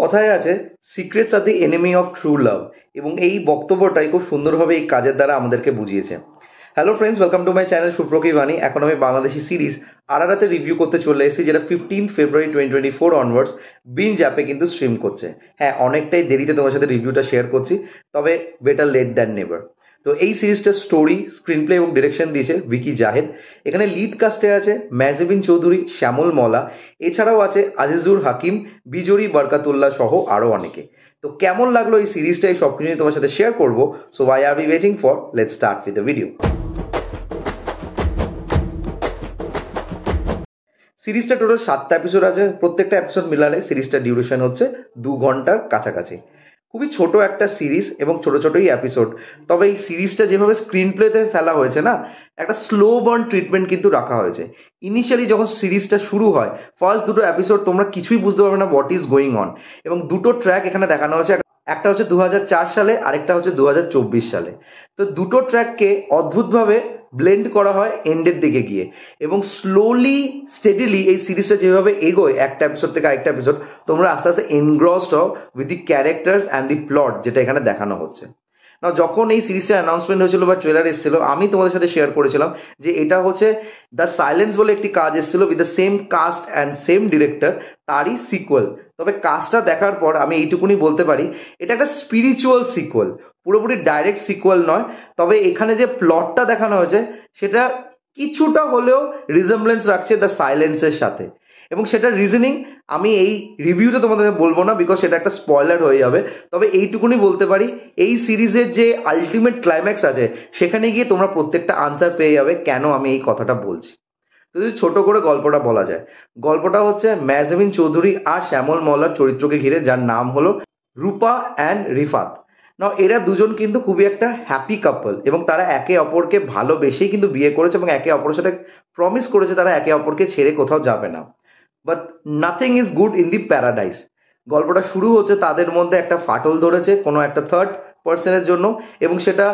কথায় আছে secrets are the enemy of true love এবং এই বক্তব্যটাই খুব সুন্দরভাবে এই কাজের দ্বারা আমাদেরকে বুঝিয়েছে hello friends welcome to my channel সুপ্রকি বাণী এখন আমি বাংলাদেশি সিরিজ আড়ারাতে রিভিউ করতে চলে এসেছি যেটা fifteen February twenty twenty four onwards বিন অ্যাপে কিন্তু স্ট্রিম করছে হ্যাঁ অনেকটাই দেরিতে তোমার সাথে রিভিউটা শেয়ার করছি তবে বেটার লেট দ্যান নেভার তো এই সিরিজটা স্টোরি স্ক্রিনপ্লে এবং ডিরেকশন দিয়েছে ভিকি জাহেদ এখানে লিড কাস্টে আছে ম্যাজেবিন চৌধুরী শ্যামল মলা এছাড়াও আছে আজিজুর হাকিম বিজরি বরকাতুল্লাহ সহ আরও অনেকে তো কেমন লাগলো এই সিরিজটা এই সব কিছু তোমার সাথে শেয়ার করবো so I are be waiting for let start with the video সিরিজটা টোটাল সাতটা এপিসোড আছে প্রত্যেকটা এপিসোড মিলালে সিরিজটা ডিউরেশন হচ্ছে দু ঘন্টার কাছাকাছি খুবই ছোট একটা সিরিজ এবং ছোট ছোটই এপিসোড তবে এই সিরিজটা যেভাবে স্ক্রিন প্লেতে ফেলা হয়েছে না একটা স্লো বার্ন ট্রিটমেন্ট কিন্তু রাখা হয়েছে ইনিশিয়ালি যখন সিরিজটা শুরু হয় ফার্স্ট দুটো এপিসোড তোমরা কিছুই বুঝতে পারবে না হোয়াট ইজ গোয়িং অন এবং দুটো ট্র্যাক এখানে দেখানো হয়েছে একটা হচ্ছে দু সালে আরেকটা হচ্ছে দু সালে তো দুটো ট্র্যাককে অদ্ভুতভাবে ব্লেন্ড করা হয় এন্ডের দিকে গিয়ে এবং স্লোলি স্টেডিলি এই সিরিজটা যেভাবে এগোয় একটা এপিসোড থেকে আরেকটা এপিসোড তোমরা আস্তে আস্তে এনগ্রসড হও with the characters and the plot যেটা এখানে দেখানো হচ্ছে না যখন এই সিরিজটা অ্যানাউন্সমেন্ট হয়েছিল বা ট্রেলার এসেছিল আমি তোমাদের সাথে শেয়ার করেছিলাম যে এটা হচ্ছে দ্য সাইলেন্স বলে একটি কাজ এসেছিল with the same cast and same director তারই সিকুয়েল তবে কাজটা দেখার পর আমি এইটুকুনি বলতে পারি এটা একটা স্পিরিচুয়াল সিকুয়েল পুরোপুরি ডাইরেক্ট সিকুয়াল নয় তবে এখানে যে প্লটটা দেখানো হয়েছে সেটা কিছুটা হলেও রিজেম্বলেন্স রাখছে দ্য সাইলেন্সের সাথে এবং সেটা রিজনিং আমি এই রিভিউতে তোমাদের বলবো না বিকজ সেটা একটা স্পয়লার হয়ে যাবে তবে এইটুকুনি বলতে পারি এই সিরিজের যে আলটিমেট ক্লাইম্যাক্স আছে সেখানে গিয়ে তোমরা প্রত্যেকটা আনসার পেয়ে যাবে কেন আমি এই কথাটা বলছি যদি ছোট করে গল্পটা বলা যায় গল্পটা হচ্ছে ম্যাজমিন চৌধুরী আর শ্যামল মল্লার চরিত্রকে ঘিরে যার নাম হলো রূপা অ্যান্ড রিফাত নাও এরা দুজন কিন্তু খুবই একটা হ্যাপি কাপল এবং তারা একে অপরকে ভালোবেসেই কিন্তু বিয়ে করেছে এবং একে অপরের সাথে প্রমিস করেছে তারা একে অপরকে ছেড়ে কোথাও যাবে না but nothing is good in the paradise গল্পটা শুরু হচ্ছে তাদের মধ্যে একটা ফাটল ধরেছে কোনো একটা থার্ড পার্সনের জন্য এবং সেটা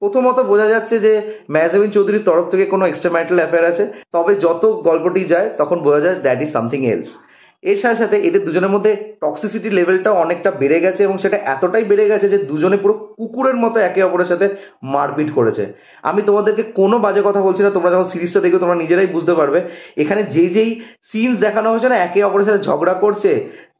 প্রথমত বোঝা যাচ্ছে যে মেহজাবিন চৌধুরীর তরফ থেকে কোনো এক্সট্রাম্যারিটাল অ্যাফেয়ার আছে তবে যত গল্পটি যায় তখন বোঝা যায় দ্যাট ইজ সামথিং এলস এর সাথে সাথে এদের দুজনের মধ্যে টক্সিসিটি লেভেলটা অনেকটা বেড়ে গেছে এবং সেটা এতটাই বেড়ে গেছে যে দুজনে পুরো কুকুরের মতো একে অপরের সাথে মারপিট করেছে আমি তোমাদেরকে কোনো বাজে কথা বলছি না তোমরা যখন সিরিজটা দেখবে তোমরা নিজেরাই বুঝতে পারবে এখানে যে যেই সিনস দেখানো হয়েছে না একে অপরের সাথে ঝগড়া করছে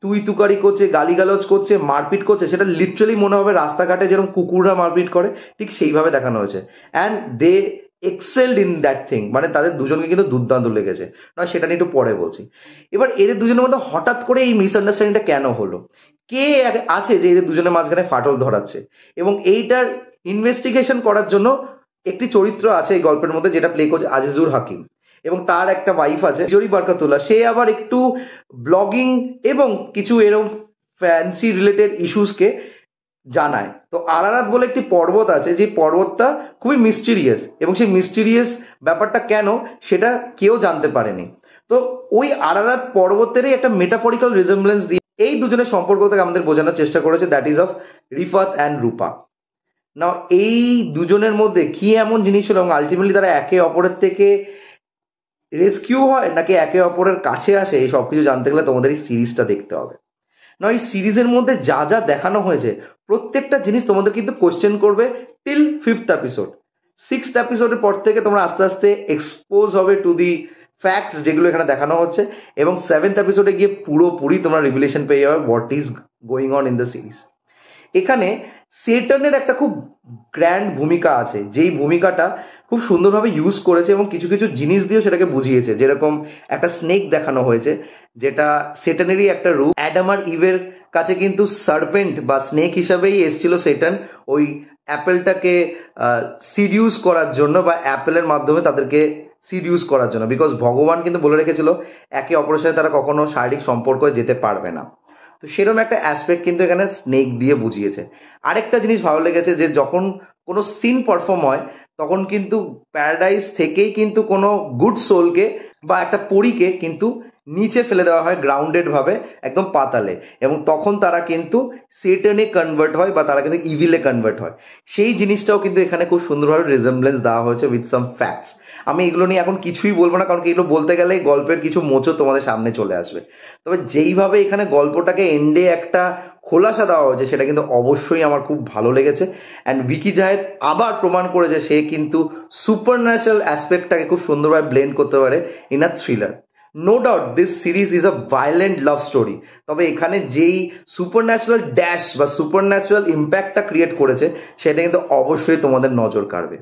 তুই তুকারি করছে গালিগালজ করছে মারপিট করছে সেটা লিটারালি মনে হবে রাস্তাঘাটে যেরকম কুকুররা মারপিট করে ঠিক সেইভাবে দেখানো হয়েছে and they excelled in that thing মানে তাদের দুজনকে কিন্তু দুর্দান্ত লেগেছে না সেটা নিয়ে একটু পরে বলছি এবার এদের দুজনের মধ্যে হঠাৎ করে এই মিসআন্ডারস্ট্যান্ডিংটা কেন হলো কে আছে যে এদের দুজনের মাঝখানে ফাটল ধরাচ্ছে এবং এইটার ইনভেস্টিগেশন করার জন্য একটি চরিত্র আছে এই গল্পের মধ্যে যেটা প্লে করছে আজিজুর হাকিম এবং তার একটা ওয়াইফ আছে জরি বারকাতুল্লা সে আবার একটু ব্লগিং এবং কিছু এরম ফ্যান্সি রিলেটেড ইস্যুসকে জানায় তো আরারাত বলে একটি পর্বত আছে যে পর্বতটা খুবই মিস্টিরিয়াস এবং সেই মিস্টিরিয়াস ব্যাপারটা কেন সেটা কেউ জানতে পারেনি তো ওই আরারাত পর্বতেরই একটা মেটাফরিক্যাল রিজেম্বলেন্স দিয়ে এই দুজনের সম্পর্ক থেকে আমাদের বোঝানোর চেষ্টা করেছে that is of Rifat and Rupa না এই দুজনের মধ্যে কি এমন জিনিস হলো এবং আলটিমেটলি তারা একে অপরের থেকে রেস্কিউ হয় নাকি একে অপরের কাছে আসে এই সব কিছু জানতে গেলে তোমাদের এই সিরিজটা দেখতে হবে না এই সিরিজের মধ্যে যা যা দেখানো হয়েছে প্রত্যেকটা জিনিস তোমাদের কিন্তু কোশ্চেন করবে টিল ফিফথ এপিসোড সিক্সথ এপিসোডের পর থেকে তোমরা আস্তে আস্তে এক্সপোজ হবে টু দি ফ্যাক্ট যেগুলো এখানে দেখানো হচ্ছে এবং সেভেন্থ এপিসোডে গিয়ে পুরোপুরি তোমরা রিভিলেশন পেয়ে যাবে what is going on in the series এখানে সেটনের একটা খুব গ্র্যান্ড ভূমিকা আছে যেই ভূমিকাটা খুব সুন্দরভাবে ইউজ করেছে এবং কিছু কিছু জিনিস দিয়েও সেটাকে বুঝিয়েছে যেরকম একটা স্নেক দেখানো হয়েছে যেটা সেটনেরই একটা রূপ অ্যাডামার ইভের কাছে কিন্তু সার্পেন্ট বা স্নেক হিসাবেই এসছিল সেটান ওই অ্যাপেলটাকে সিডিউস করার জন্য বা অ্যাপেলের মাধ্যমে তাদেরকে সিডিউস করার জন্য বিকজ ভগবান কিন্তু বলে রেখেছিল একে অপরের সাথে তারা কখনো শারীরিক সম্পর্ক যেতে পারবে না তো সেরকম একটা অ্যাসপেক্ট কিন্তু এখানে স্নেক দিয়ে বুঝিয়েছে আরেকটা জিনিস ভালো লেগেছে যে যখন কোনো সিন পারফর্ম হয় তখন কিন্তু প্যারাডাইস থেকেই কিন্তু কোনো গুড সোলকে বা একটা পরীকে কিন্তু নিচে ফেলে দেওয়া হয় গ্রাউন্ডেডভাবে একদম পাতালে এবং তখন তারা কিন্তু সেটেনে কনভার্ট হয় বা তারা কিন্তু ইভিলে কনভার্ট হয় সেই জিনিসটাও কিন্তু এখানে খুব সুন্দরভাবে রেজেম্বলেন্স দেওয়া হয়েছে উইথ সাম ফ্যাক্টস আমি এগুলো নিয়ে এখন কিছুই বলবো না কারণ কি এগুলো বলতে গেলে গল্পের কিছু মোচো তোমাদের সামনে চলে আসবে তবে যেইভাবে এখানে গল্পটাকে এন্ডে একটা খোলাসা দেওয়া হয়েছে সেটা কিন্তু অবশ্যই আমার খুব ভালো লেগেছে অ্যান্ড ভিকি জাহেদ আবার প্রমাণ করেছে সে কিন্তু সুপার ন্যাচারাল অ্যাসপেক্টটাকে খুব সুন্দরভাবে ব্লেন্ড করতে পারে in a thriller no doubt this series is a violent love story তবে এখানে যেই সুপার ন্যাচুরাল ড্যাশ বা সুপার ন্যাচুরাল ইম্প্যাক্টটা ক্রিয়েট করেছে সেটা কিন্তু অবশ্যই তোমাদের নজর কাড়বে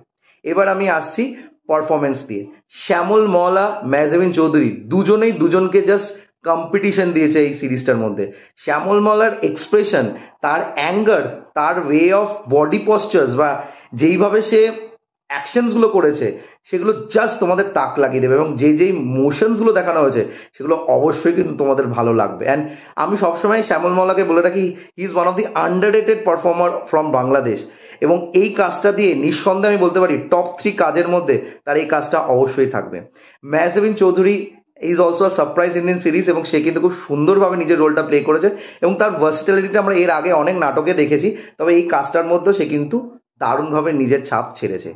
এবার আমি আসছি পারফরমেন্স দিয়ে শ্যামল মলা ম্যাজেমিন চৌধুরী দুজনেই দুজনকে জাস্ট কম্পিটিশন দিয়েছে এই সিরিজটার মধ্যে শ্যামল মলার এক্সপ্রেশন তার অ্যাঙ্গার তার ওয়ে অফ বডি পশ্চার্স বা যেইভাবে সে অ্যাকশনসগুলো করেছে সেগুলো জাস্ট তোমাদের তাক লাগিয়ে দেবে এবং যে যেই মোশনসগুলো দেখানো হয়েছে সেগুলো অবশ্যই কিন্তু তোমাদের ভালো লাগবে অ্যান্ড আমি সবসময় শ্যামল মলাকে বলে রাখি he is one of the underrated performer from Bangladesh এবং এই কাজটা দিয়ে নিঃসন্দেহে আমি বলতে পারি টপ থ্রি কাজের মধ্যে তার এই কাজটা অবশ্যই থাকবে Mehazabien Chowdhury is also surprise Indian series এবং সে কিন্তু খুব সুন্দরভাবে নিজের রোলটা প্লে করেছে এবং তার ভার্সিটালিটিটা আমরা এর আগে অনেক নাটকে দেখেছি তবে এই কাজটার মধ্যেও সে কিন্তু দারুণভাবে নিজের ছাপ ছেড়েছে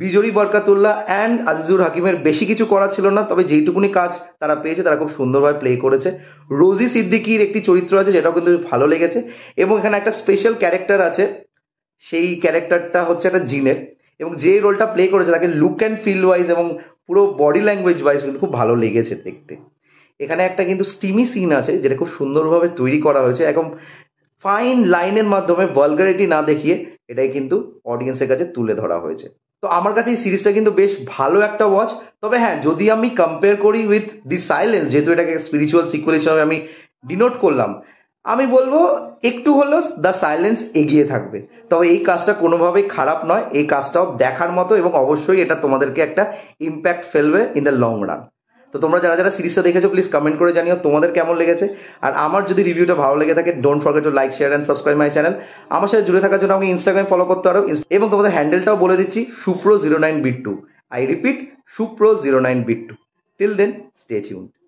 বিজরি বরকাতুল্লাহ অ্যান্ড আজিজুর হাকিমের বেশি কিছু করা ছিল না তবে যেইটুকুনি কাজ তারা পেয়েছে তারা খুব সুন্দরভাবে প্লে করেছে রোজি সিদ্দিকির একটি চরিত্র আছে যেটাও কিন্তু ভালো লেগেছে এবং এখানে একটা স্পেশাল ক্যারেক্টার আছে সেই ক্যারেক্টারটা হচ্ছে একটা জিনের এবং যে রোলটা প্লে করেছে তাকে লুক অ্যান্ড ফিল ওয়াইজ এবং পুরো বডি ল্যাঙ্গুয়েজ ওয়াইজ কিন্তু খুব ভালো লেগেছে দেখতে এখানে একটা কিন্তু স্টিমি সিন আছে যেটা খুব সুন্দরভাবে তৈরি করা হয়েছে এবং ফাইন লাইনের মাধ্যমে ভালগারিটি না দেখিয়ে এটাই কিন্তু অডিয়েন্সের কাছে তুলে ধরা হয়েছে তো আমার কাছে এই সিরিজটা কিন্তু বেশ ভালো একটা ওয়াচ তবে হ্যাঁ যদি আমি কম্পেয়ার করি উইথ দি সাইলেন্স যেহেতু এটাকে স্পিরিচুয়াল সিকুয়েল হিসাবে আমি ডিনোট করলাম আমি বলবো একটু হলেও দ্য সাইলেন্স এগিয়ে থাকবে তবে এই কাজটা কোনোভাবেই খারাপ নয় এই কাজটাও দেখার মতো এবং অবশ্যই এটা তোমাদেরকে একটা ইম্প্যাক্ট ফেলবে ইন দ্য লং রান তো তোমরা যারা যারা সিরিজটা দেখেছো প্লিজ কমেন্ট করে জানিও তোমাদের কেমন লেগেছে আর আমার যদি রিভিউটা ভালো লেগে থাকে don't forget to like share and subscribe my channel আমার সাথে জুড়ে থাকার জন্য আমাকে ইনস্টাগ্রামে ফলো করতে পারো এবং তোমাদের হ্যান্ডেলটাও বলে দিচ্ছি Supro zero nine beat two I repeat Supro zero nine beat two till then stay tuned